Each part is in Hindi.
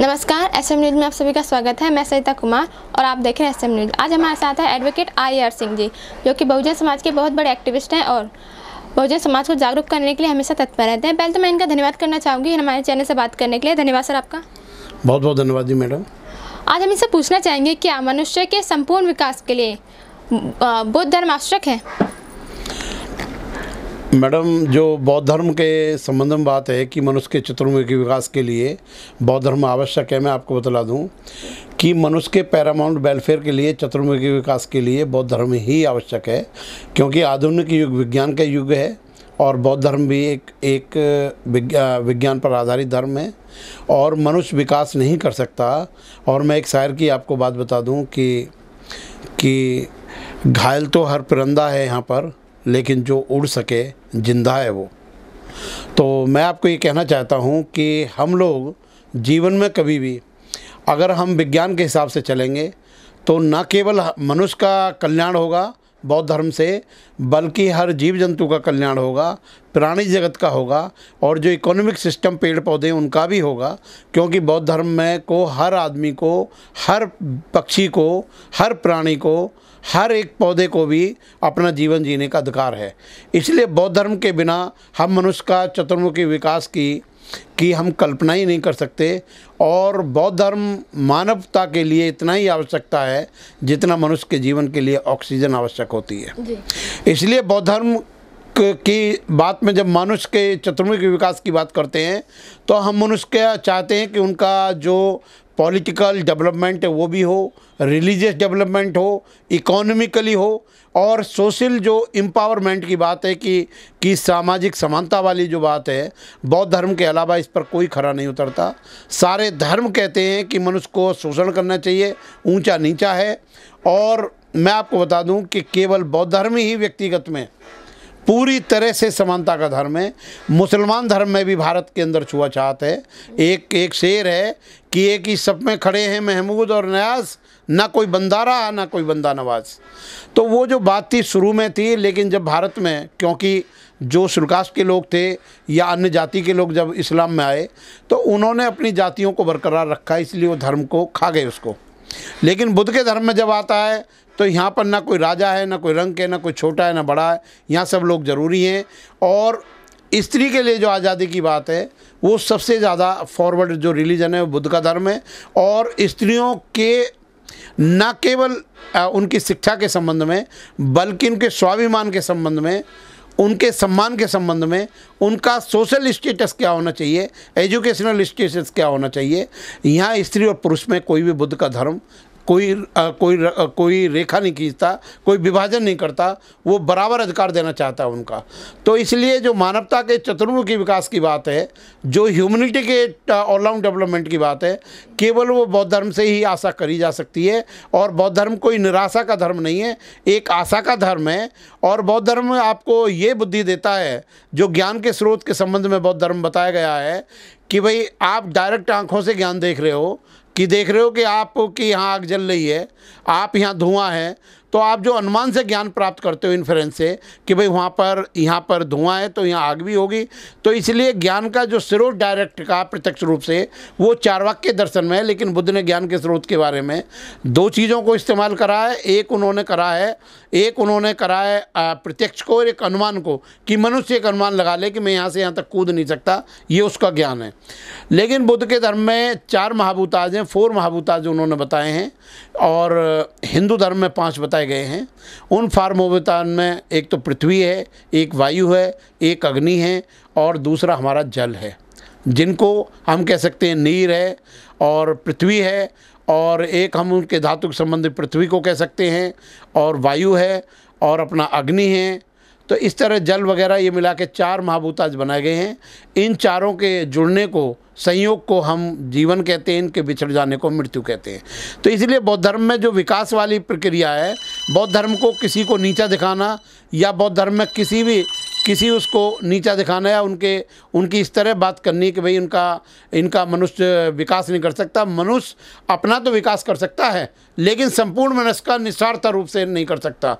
नमस्कार एस एम न्यूज में आप सभी का स्वागत है मैं सरिता कुमार और आप देख रहे हैं एस एम न्यूज आज हमारे साथ है advocate I R Singh ji जो कि बहुजन समाज के बहुत बड़े एक्टिविस्ट हैं और बहुजन समाज को जागरूक करने के लिए हमेशा तत्पर रहते हैं पहले तो मैं इनका धन्यवाद करना चाहूँगी हमारे चैनल से बात करने के लिए धन्यवाद सर आपका बहुत बहुत धन्यवाद जी मैडम आज हम इनसे पूछना चाहेंगे क्या मनुष्य के संपूर्ण विकास के लिए बौद्ध धर्म आवश्यक है मैडम जो बौद्ध धर्म के संबंध में बात है कि मनुष्य के चतुर्मुखी विकास के लिए बौद्ध धर्म आवश्यक है मैं आपको बतला दूं कि मनुष्य के पैरामाउंट वेलफेयर के लिए चतुर्मुखी विकास के लिए बौद्ध धर्म ही आवश्यक है क्योंकि आधुनिक युग विज्ञान का युग है और बौद्ध धर्म भी एक एक विज्ञान पर आधारित धर्म है और मनुष्य विकास नहीं कर सकता और मैं एक शायर की आपको बात बता दूँ कि कि घायल तो हर परिंदा है यहाँ पर लेकिन जो उड़ सके जिंदा है वो तो मैं आपको ये कहना चाहता हूँ कि हम लोग जीवन में कभी भी अगर हम विज्ञान के हिसाब से चलेंगे तो न केवल मनुष्य का कल्याण होगा बौद्ध धर्म से बल्कि हर जीव जंतु का कल्याण होगा प्राणी जगत का होगा और जो इकोनॉमिक सिस्टम पेड़ पौधे उनका भी होगा क्योंकि बौद्ध धर्म में को हर आदमी को हर पक्षी को हर प्राणी को हर एक पौधे को भी अपना जीवन जीने का अधिकार है इसलिए बौद्ध धर्म के बिना हम मनुष्य का चतुर्मुखी विकास की कि हम कल्पना ही नहीं कर सकते और बौद्ध धर्म मानवता के लिए इतना ही आवश्यकता है जितना मनुष्य के जीवन के लिए ऑक्सीजन आवश्यक होती है इसलिए बौद्ध धर्म की बात में जब मनुष्य के चतुर्मुखी विकास की बात करते हैं तो हम मनुष्य चाहते हैं कि उनका जो पॉलिटिकल डेवलपमेंट वो भी हो रिलीजियस डेवलपमेंट हो इकोनॉमिकली हो और सोशल जो एम्पावरमेंट की बात है कि कि सामाजिक समानता वाली जो बात है बौद्ध धर्म के अलावा इस पर कोई खरा नहीं उतरता सारे धर्म कहते हैं कि मनुष्य को शोषण करना चाहिए ऊंचा नीचा है और मैं आपको बता दूं कि केवल बौद्ध धर्म ही व्यक्तिगत में पूरी तरह से समानता का धर्म है मुसलमान धर्म में भी भारत के अंदर छुआछात है एक एक शेर है कि एक ही सब में खड़े हैं महमूद और नयाज ना कोई बंदा रहा ना कोई बंदा नवाज तो वो जो बात थी शुरू में थी लेकिन जब भारत में क्योंकि जो शुल्कास्ट के लोग थे या अन्य जाति के लोग जब इस्लाम में आए तो उन्होंने अपनी जातियों को बरकरार रखा इसलिए वो धर्म को खा गए उसको लेकिन बुद्ध के धर्म में जब आता है तो यहाँ पर ना कोई राजा है ना कोई रंग है ना कोई छोटा है ना बड़ा है यहाँ सब लोग ज़रूरी हैं और स्त्री के लिए जो आज़ादी की बात है वो सबसे ज़्यादा फॉरवर्ड जो रिलीजन है वो बुद्ध का धर्म है और स्त्रियों के न केवल उनकी शिक्षा के संबंध में बल्कि उनके स्वाभिमान के संबंध में उनके सम्मान के संबंध में उनका सोशल स्टेटस क्या होना चाहिए एजुकेशनल स्टेटस क्या होना चाहिए यहाँ स्त्री और पुरुष में कोई भी बुद्ध का धर्म कोई आ, कोई आ, कोई रेखा नहीं खींचता कोई विभाजन नहीं करता वो बराबर अधिकार देना चाहता है उनका तो इसलिए जो मानवता के चतुर्मुखी विकास की बात है जो ह्यूमनिटी के ऑलराउंड डेवलपमेंट की बात है केवल वो बौद्ध धर्म से ही आशा करी जा सकती है और बौद्ध धर्म कोई निराशा का धर्म नहीं है एक आशा का धर्म है और बौद्ध धर्म आपको ये बुद्धि देता है जो ज्ञान के स्रोत के संबंध में बौद्ध धर्म बताया गया है कि भाई आप डायरेक्ट आंखों से ज्ञान देख रहे हो कि देख रहे हो कि आपकी यहाँ आग जल रही है आप यहाँ धुआं है तो आप जो अनुमान से ज्ञान प्राप्त करते हो इन्फ्रेंस से कि भाई वहाँ पर यहाँ पर धुआं है तो यहाँ आग भी होगी तो इसलिए ज्ञान का जो स्रोत डायरेक्ट का प्रत्यक्ष रूप से वो वाक्य दर्शन में है लेकिन बुद्ध ने ज्ञान के स्रोत के बारे में दो चीज़ों को इस्तेमाल करा है एक उन्होंने करा है एक उन्होंने करा है प्रत्यक्ष को और एक अनुमान को कि मनुष्य एक अनुमान लगा ले कि मैं यहाँ से यहाँ तक कूद नहीं सकता ये उसका ज्ञान है लेकिन बुद्ध के धर्म में चार महाभूताज हैं फोर महाभूताज उन्होंने बताए हैं और हिंदू धर्म में पाँच बताए बताए गए हैं उन फार्मोवितान में एक तो पृथ्वी है एक वायु है एक अग्नि है और दूसरा हमारा जल है जिनको हम कह सकते हैं नीर है और पृथ्वी है और एक हम उनके धातु संबंधित पृथ्वी को कह सकते हैं और वायु है और अपना अग्नि है तो इस तरह जल वगैरह ये मिला के चार महाभूत आज बनाए गए हैं इन चारों के जुड़ने को संयोग को हम जीवन कहते हैं इनके बिछड़ जाने को मृत्यु कहते हैं तो इसलिए बौद्ध धर्म में जो विकास वाली प्रक्रिया है बौद्ध धर्म को किसी को नीचा दिखाना या बौद्ध धर्म में किसी भी किसी उसको नीचा दिखाना या उनके उनकी इस तरह बात करनी कि भाई उनका इनका मनुष्य विकास नहीं कर सकता मनुष्य अपना तो विकास कर सकता है लेकिन संपूर्ण मनुष्य का निस्वार्थ रूप से नहीं कर सकता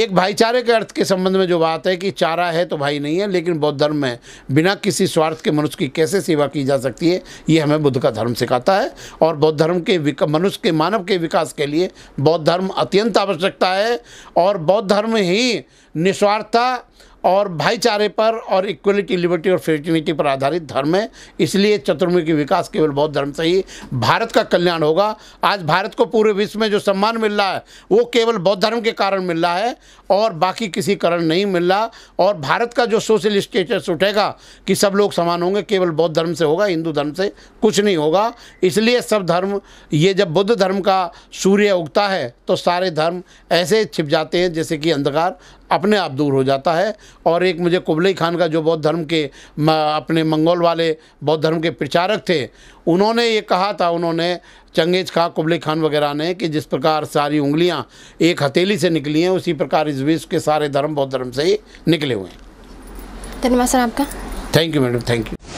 एक भाईचारे के अर्थ के संबंध में जो बात है कि चारा है तो भाई नहीं है लेकिन बौद्ध धर्म में बिना किसी स्वार्थ के मनुष्य की कैसे सेवा की जा सकती है ये हमें बुद्ध का धर्म सिखाता है और बौद्ध धर्म के मनुष्य के मानव के विकास के लिए बौद्ध धर्म अत्यंत आवश्यकता है और बौद्ध धर्म ही निस्वार्थता और भाईचारे पर और इक्वलिटी लिबर्टी और फ्रेटिनिटी पर आधारित धर्म है इसलिए चतुर्मुखी विकास केवल बौद्ध धर्म से ही भारत का कल्याण होगा आज भारत को पूरे विश्व में जो सम्मान मिल रहा है वो केवल बौद्ध धर्म के कारण मिल रहा है और बाकी किसी कारण नहीं मिल रहा और भारत का जो सोशल स्टेटस उठेगा कि सब लोग समान होंगे केवल बौद्ध धर्म से होगा हिंदू धर्म से कुछ नहीं होगा इसलिए सब धर्म ये जब बुद्ध धर्म का सूर्य उगता है तो सारे धर्म ऐसे छिप जाते हैं जैसे कि अंधकार अपने आप दूर हो जाता है और एक मुझे कुबलई खान का जो बौद्ध धर्म के अपने मंगोल वाले बौद्ध धर्म के प्रचारक थे उन्होंने ये कहा था उन्होंने चंगेज खां कुबलई खान वगैरह ने कि जिस प्रकार सारी उंगलियां एक हथेली से निकली हैं उसी प्रकार इस विश्व के सारे धर्म बौद्ध धर्म से ही निकले हुए हैं धन्यवाद सर आपका thank you madam thank you